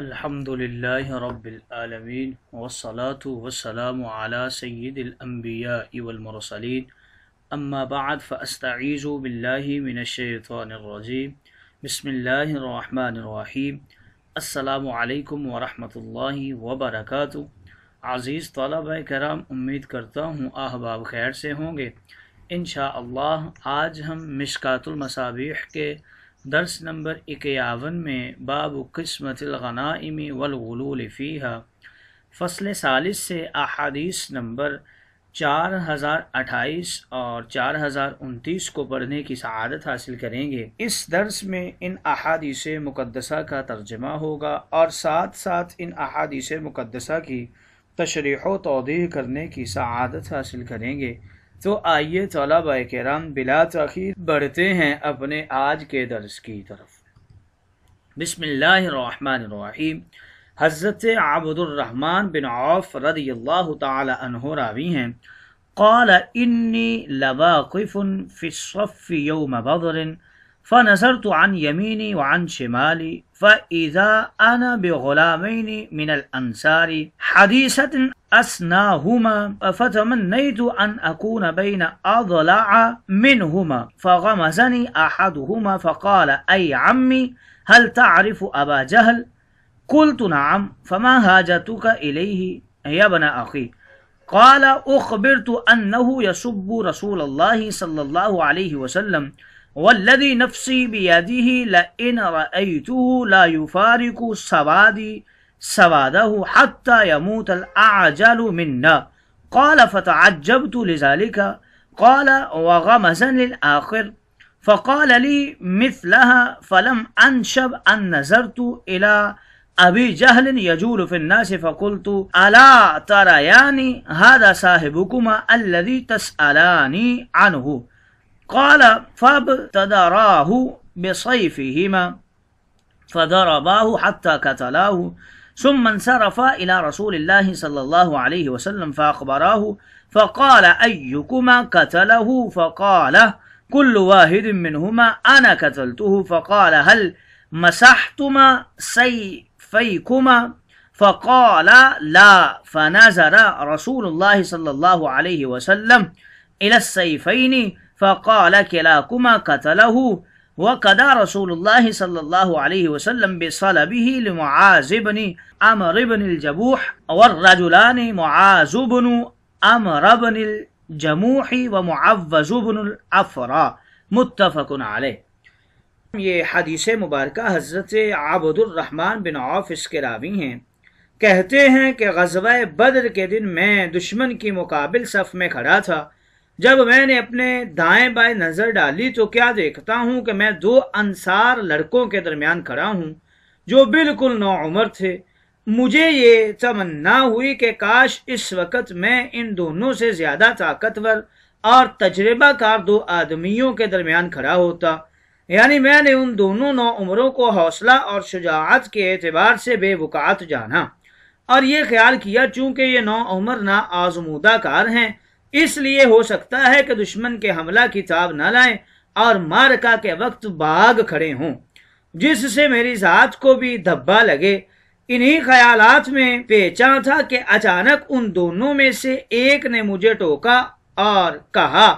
الحمد اللہ الانبیاء والمرسلین اما بعد باللہ من الشیطان الرجیم بسم اللہ الرحمن الرحیم السلام علیکم و اللہ وبرکاتہ عزیز طلبہ کرام امید کرتا ہوں احباب خیر سے ہوں گے انشاء اللہ آج ہم مشکات المصابیح کے درس نمبر اکیاون میں باب قسمت الغنائم والغلول فیہا فصل سالس سے احادیث نمبر چار ہزار اٹھائیس اور چار ہزار انتیس کو پڑھنے کی سعادت حاصل کریں گے اس درس میں ان احادیث مقدسہ کا ترجمہ ہوگا اور ساتھ ساتھ ان احادیث مقدسہ کی تشریح و توضیح کرنے کی سعادت حاصل کریں گے تو آئیے طلبا کرام بلا تاخیر بڑھتے ہیں اپنے آج کے درس کی طرف بسم اللہ الرحمن الرحیم حضرت عبد الرحمن بن عوف رضی اللہ تعالی عنہ راوی ہیں قال انی لواقف فی الصف یوم بدر فنظرت عن یمینی وعن شمالی فإذا انا بغلامین من الانصار حدیثت أسناهما فتمنيت أن أكون بين أضلع منهما فغمزني أحدهما فقال أي عمي هل تعرف أبا جهل قلت نعم فما هاجتك إليه يا ابن أخي قال أخبرت أنه يسب رسول الله صلى الله عليه وسلم والذي نفسي بيده لئن رأيته لا يفارق سبادي سواده حتى يموت الأعجل منا قال فتعجبت لذلك قال وغمزا للآخر فقال لي مثلها فلم أنشب أن نظرت إلى أبي جهل يجول في الناس فقلت ألا ترياني هذا صاحبكما الذي تسألاني عنه قال فابتدراه بصيفهما فضرباه حتى قتلاه ثم انصرف إلى رسول الله صلى الله عليه وسلم فأخبراه فقال أيكما قتله فقال كل واحد منهما أنا قتلته فقال هل مسحتما سيفيكما فقال لا فنظر رسول الله صلى الله عليه وسلم إلى السيفين فقال كلاكما قتله وقدا رسول اللہ صلی اللہ علیہ وسلم بصلبه لمعاز بن عمر بن الجبوح والرجلان معاز بن عمر بن الجموح ومعوز بن العفراء متفق علیہ یہ حدیث مبارکہ حضرت عبد الرحمن بن عوف اس کے راوی ہیں کہتے ہیں کہ غزوہ بدر کے دن میں دشمن کی مقابل صف میں کھڑا تھا جب میں نے اپنے دائیں بائیں نظر ڈالی تو کیا دیکھتا ہوں کہ میں دو انصار لڑکوں کے درمیان کھڑا ہوں جو بالکل نو عمر تھے مجھے یہ تمنا ہوئی کہ کاش اس وقت میں ان دونوں سے زیادہ طاقتور اور تجربہ کار دو آدمیوں کے درمیان کھڑا ہوتا یعنی میں نے ان دونوں نو عمروں کو حوصلہ اور شجاعت کے اعتبار سے بے وقعت جانا اور یہ خیال کیا چونکہ یہ نو عمر نا آزمودہ کار ہیں اس لیے ہو سکتا ہے کہ دشمن کے حملہ کی تاب نہ لائیں اور مارکا کے وقت باغ کھڑے ہوں جس سے میری ذات کو بھی دھبا لگے انہی خیالات میں پیچا تھا کہ اچانک ان دونوں میں سے ایک نے مجھے ٹوکا اور کہا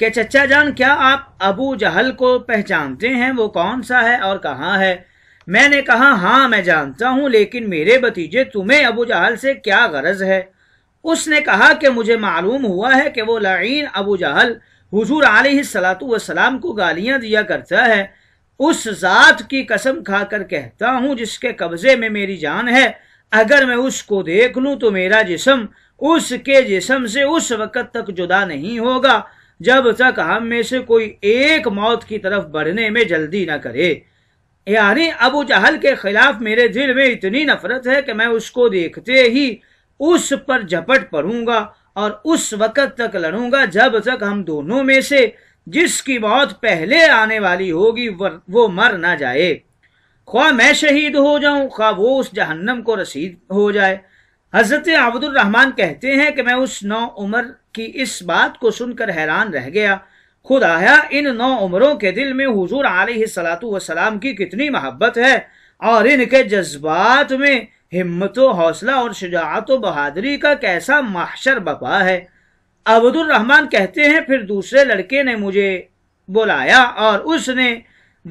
کہ چچا جان کیا آپ ابو جہل کو پہچانتے ہیں وہ کون سا ہے اور کہاں ہے میں نے کہا ہاں میں جانتا ہوں لیکن میرے بتیجے تمہیں ابو جہل سے کیا غرض ہے اس نے کہا کہ مجھے معلوم ہوا ہے کہ وہ لعین ابو جہل حضور علیہ کو گالیاں دیا کرتا ہے اس ذات کی قسم کھا کر کہتا ہوں جس کے قبضے میں میری جان ہے اگر میں اس کو دیکھ لوں تو میرا جسم اس کے جسم سے اس وقت تک جدا نہیں ہوگا جب تک ہم میں سے کوئی ایک موت کی طرف بڑھنے میں جلدی نہ کرے یعنی ابو جہل کے خلاف میرے دل میں اتنی نفرت ہے کہ میں اس کو دیکھتے ہی اس پر جپٹ پڑوں گا اور اس وقت تک لڑوں گا جب تک ہم دونوں میں سے جس کی موت پہلے آنے والی ہوگی وہ مر نہ جائے خواہ میں شہید ہو جاؤں خواہ وہ اس جہنم کو رسید ہو جائے حضرت عبد الرحمن کہتے ہیں کہ میں اس نو عمر کی اس بات کو سن کر حیران رہ گیا خدا ہے ان نو عمروں کے دل میں حضور علیہ السلاۃ والسلام کی کتنی محبت ہے اور ان کے جذبات میں ہمت و حوصلہ اور شجاعت و بہادری کا کیسا محشر بپا ہے عبد الرحمن کہتے ہیں پھر دوسرے لڑکے نے مجھے بلایا اور اس نے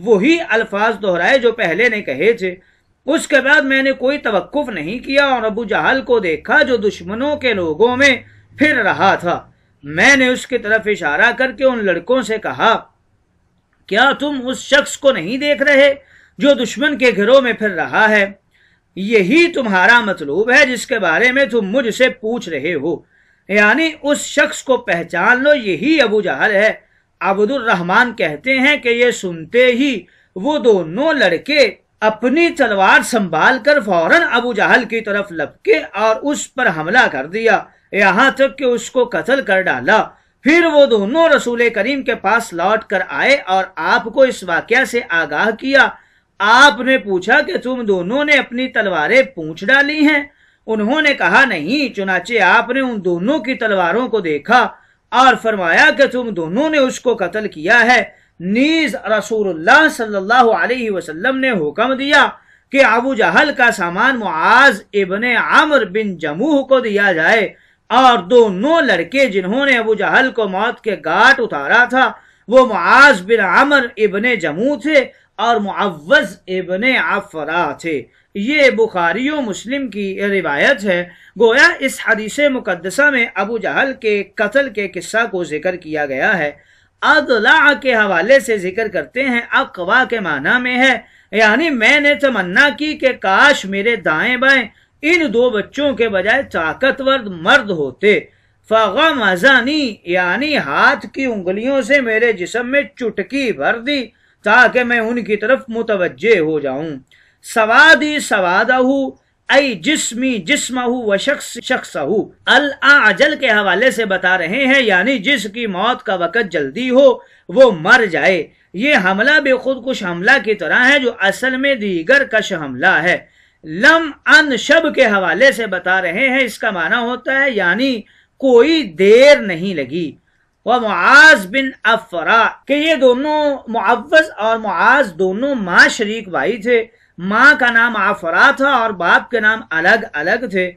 وہی الفاظ دہرائے جو پہلے نے کہے تھے اس کے بعد میں نے کوئی توقف نہیں کیا اور ابو جہل کو دیکھا جو دشمنوں کے لوگوں میں پھر رہا تھا میں نے اس کی طرف اشارہ کر کے ان لڑکوں سے کہا کیا تم اس شخص کو نہیں دیکھ رہے جو دشمن کے گھروں میں پھر رہا ہے یہی تمہارا مطلوب ہے جس کے بارے میں تم مجھ سے پوچھ رہے ہو یعنی اس شخص کو پہچان لو یہی ابو جہل ہے عبد الرحمن کہتے ہیں کہ یہ سنتے ہی وہ دونوں لڑکے اپنی تلوار سنبھال کر فوراً ابو جہل کی طرف لپکے اور اس پر حملہ کر دیا یہاں تک کہ اس کو قتل کر ڈالا پھر وہ دونوں رسول کریم کے پاس لوٹ کر آئے اور آپ کو اس واقعہ سے آگاہ کیا آپ نے پوچھا کہ تم دونوں نے اپنی تلواریں پونچھ ڈالی ہیں انہوں نے کہا نہیں چنانچہ آپ نے ان دونوں کی تلواروں کو دیکھا اور فرمایا کہ تم دونوں نے نے اس کو قتل کیا ہے نیز رسول اللہ اللہ صلی علیہ وسلم حکم دیا کہ ابو جہل کا سامان معاذ ابن عمر بن جموح کو دیا جائے اور دونوں لڑکے جنہوں نے ابو جہل کو موت کے گاٹ اتارا تھا وہ معاذ بن عمر ابن جموح تھے اور معوض ابن عفرا تھے یہ بخاری و مسلم کی روایت ہے گویا اس حدیث مقدسہ میں ابو جہل کے قتل کے قصہ کو ذکر کیا گیا ہے کے حوالے سے ذکر کرتے ہیں اقوا کے معنی میں ہے یعنی میں نے تمنا کی کہ کاش میرے دائیں بائیں ان دو بچوں کے بجائے طاقتور مرد ہوتے فغم ازانی یعنی ہاتھ کی انگلیوں سے میرے جسم میں چٹکی بھر دی تاکہ میں ان کی طرف متوجہ ہو جاؤں سوادی سوادہ سواد سواد جسم شخص کے حوالے سے بتا رہے ہیں یعنی جس کی موت کا وقت جلدی ہو وہ مر جائے یہ حملہ بے خود کش حملہ کی طرح ہے جو اصل میں دیگر کش حملہ ہے لم ان شب کے حوالے سے بتا رہے ہیں اس کا معنی ہوتا ہے یعنی کوئی دیر نہیں لگی و معاذ بن افرا کہ یہ دونوں معوض اور معاذ دونوں ماں شریک بھائی تھے ماں کا نام آفرا تھا اور باپ کے نام الگ الگ تھے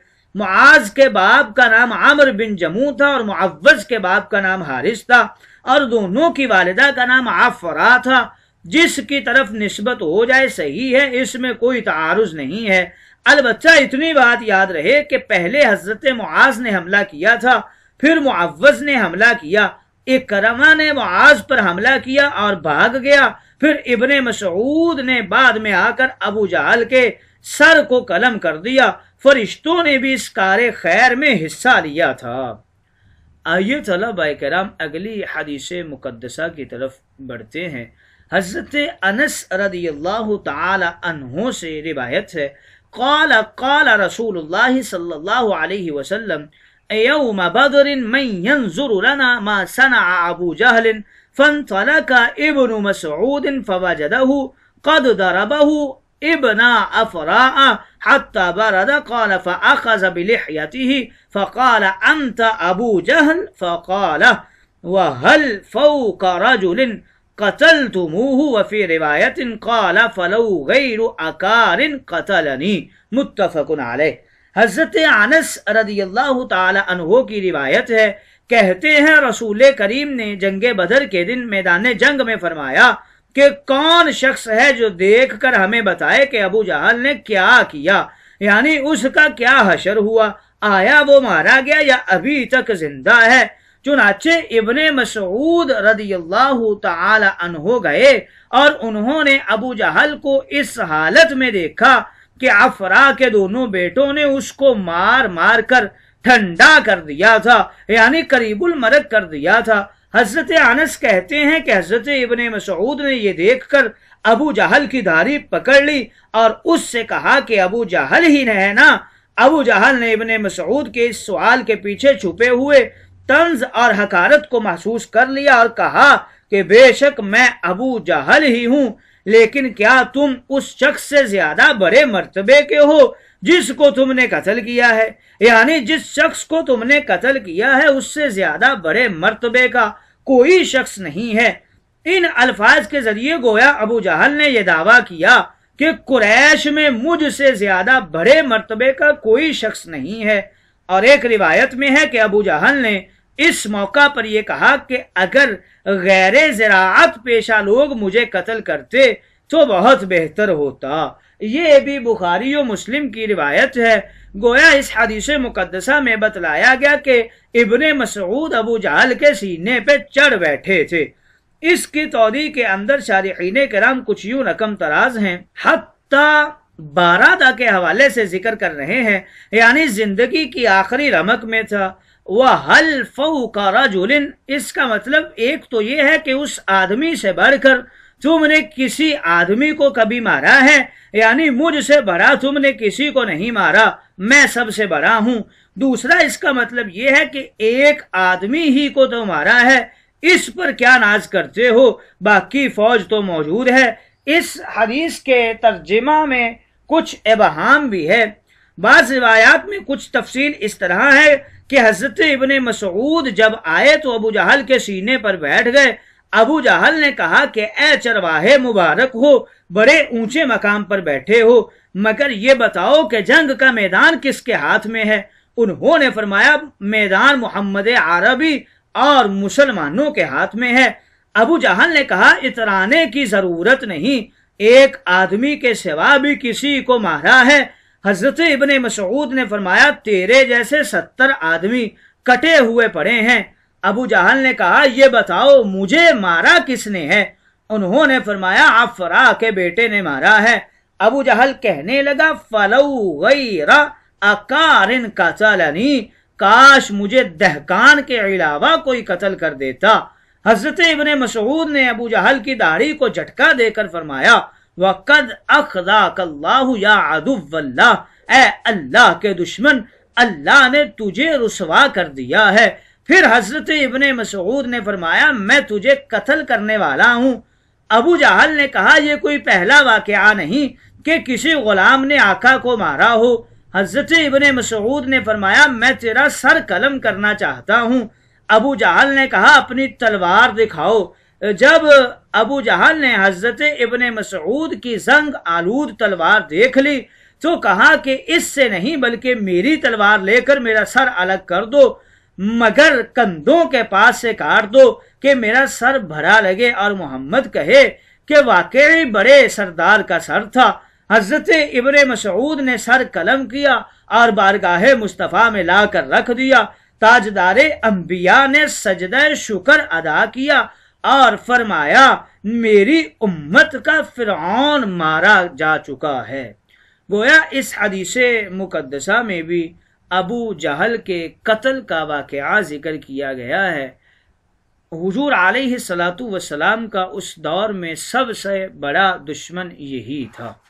معاذ کے باپ کا نام عامر بن جموں تھا اور معوض کے باپ کا نام حارث تھا اور دونوں کی والدہ کا نام آفرا تھا جس کی طرف نسبت ہو جائے صحیح ہے اس میں کوئی تعارض نہیں ہے البتہ اتنی بات یاد رہے کہ پہلے حضرت معاذ نے حملہ کیا تھا پھر معوض نے حملہ کیا اکرما نے معاذ پر حملہ کیا اور بھاگ گیا پھر ابن مسعود نے بعد میں آ کر ابو جہل کے سر کو قلم کر دیا فرشتوں نے بھی اس کار خیر میں حصہ لیا تھا آئیے طلباء کرام اگلی حدیث مقدسہ کی طرف بڑھتے ہیں حضرت انس رضی اللہ تعالی عنہ سے روایت ہے قال قال رسول اللہ صلی اللہ علیہ وسلم يوم بدر من ينظر لنا ما صنع أبو جهل فانطلق ابن مسعود فوجده قد ضربه ابن أفراء حتى برد قال فأخذ بلحيته فقال أنت أبو جهل فقال وهل فوق رجل قتلتموه وفي رواية قال فلو غير أكار قتلني متفق عليه حضرت انس رضی اللہ تعالی عنہ کی روایت ہے کہتے ہیں رسول کریم نے جنگ بدر کے دن میدان جنگ میں فرمایا کہ کون شخص ہے جو دیکھ کر ہمیں بتائے کہ ابو جہل نے کیا کیا یعنی اس کا کیا حشر ہوا آیا وہ مارا گیا یا ابھی تک زندہ ہے چنانچہ ابن مسعود رضی اللہ تعالی عنہ گئے اور انہوں نے ابو جہل کو اس حالت میں دیکھا کہ افرا کے دونوں بیٹوں نے اس کو مار مار کر ٹھنڈا کر دیا تھا یعنی قریب المرک کر دیا تھا حضرت کہتے ہیں کہ حضرت ابن مسعود نے یہ دیکھ کر ابو جہل کی دھاری پکڑ لی اور اس سے کہا کہ ابو جہل ہی نا ابو جہل نے ابن مسعود کے اس سوال کے پیچھے چھپے ہوئے تنز اور حکارت کو محسوس کر لیا اور کہا کہ بے شک میں ابو جہل ہی ہوں لیکن کیا تم اس شخص سے زیادہ بڑے مرتبے کے ہو جس کو تم نے قتل کیا ہے یعنی جس شخص کو تم نے قتل کیا ہے اس سے زیادہ بڑے مرتبے کا کوئی شخص نہیں ہے ان الفاظ کے ذریعے گویا ابو جہل نے یہ دعویٰ کیا کہ قریش میں مجھ سے زیادہ بڑے مرتبے کا کوئی شخص نہیں ہے اور ایک روایت میں ہے کہ ابو جہل نے اس موقع پر یہ کہا کہ اگر غیر زراعت پیشہ لوگ مجھے قتل کرتے تو بہت بہتر ہوتا یہ بھی بخاری و مسلم کی روایت ہے گویا اس حدیث مقدسہ میں بتلایا گیا کہ ابن مسعود ابو جہل کے سینے پہ چڑھ بیٹھے تھے اس کی تودی کے اندر شارقینے کرام کچھ یوں رقم تراز ہیں حتی بارہ دا کے حوالے سے ذکر کر رہے ہیں یعنی زندگی کی آخری رمق میں تھا ہل فو کا جولن اس کا مطلب ایک تو یہ ہے کہ اس آدمی سے بڑھ کر تم نے کسی آدمی کو کبھی مارا ہے یعنی مجھ سے بڑا تم نے کسی کو نہیں مارا میں سب سے بڑا ہوں دوسرا اس کا مطلب یہ ہے کہ ایک آدمی ہی کو تو مارا ہے اس پر کیا ناز کرتے ہو باقی فوج تو موجود ہے اس حدیث کے ترجمہ میں کچھ ابہام بھی ہے بعض روایات میں کچھ تفصیل اس طرح ہے کہ حضرت ابن مسعود جب آئے تو ابو جہل کے سینے پر بیٹھ گئے ابو جہل نے کہا کہ اے چرواہے مبارک ہو بڑے اونچے مقام پر بیٹھے ہو مگر یہ بتاؤ کہ جنگ کا میدان کس کے ہاتھ میں ہے انہوں نے فرمایا میدان محمد عربی اور مسلمانوں کے ہاتھ میں ہے ابو جہل نے کہا اترانے کی ضرورت نہیں ایک آدمی کے سوا بھی کسی کو مارا ہے حضرت ابن مسعود نے فرمایا تیرے جیسے ستر آدمی کٹے ہوئے پڑے ہیں ابو جہل نے کہا یہ بتاؤ مجھے مارا کس نے ہے انہوں نے فرمایا عفرا کے بیٹے نے مارا ہے ابو جہل کہنے لگا فلو غیر اکارن قتلنی کاش مجھے دہکان کے علاوہ کوئی قتل کر دیتا حضرت ابن مسعود نے ابو جہل کی داڑھی کو جھٹکا دے کر فرمایا وَقَدْ أَخْذَاكَ اللَّهُ يَا عَدُوَّ اللَّهِ اے اللہ کے دشمن اللہ نے تجھے رسوا کر دیا ہے پھر حضرت ابن مسعود نے فرمایا میں تجھے قتل کرنے والا ہوں ابو جہل نے کہا یہ کوئی پہلا واقعہ نہیں کہ کسی غلام نے آقا کو مارا ہو حضرت ابن مسعود نے فرمایا میں تیرا سر قلم کرنا چاہتا ہوں ابو جہل نے کہا اپنی تلوار دکھاؤ جب ابو جہل نے حضرت ابن مسعود کی زنگ آلود تلوار دیکھ لی تو کہا کہ اس سے نہیں بلکہ میری تلوار لے کر میرا سر الگ کر دو مگر کندھوں کے پاس سے دو کہ میرا سر بھرا لگے اور محمد کہے کہ واقعی بڑے سردار کا سر تھا حضرت ابن مسعود نے سر قلم کیا اور بارگاہ مصطفیٰ میں لا کر رکھ دیا تاجدار انبیاء نے سجدہ شکر ادا کیا اور فرمایا میری امت کا فرعون مارا جا چکا ہے گویا اس حدیث مقدسہ میں بھی ابو جہل کے قتل کا واقعہ ذکر کیا گیا ہے حضور علیہ السلام کا اس دور میں سب سے بڑا دشمن یہی تھا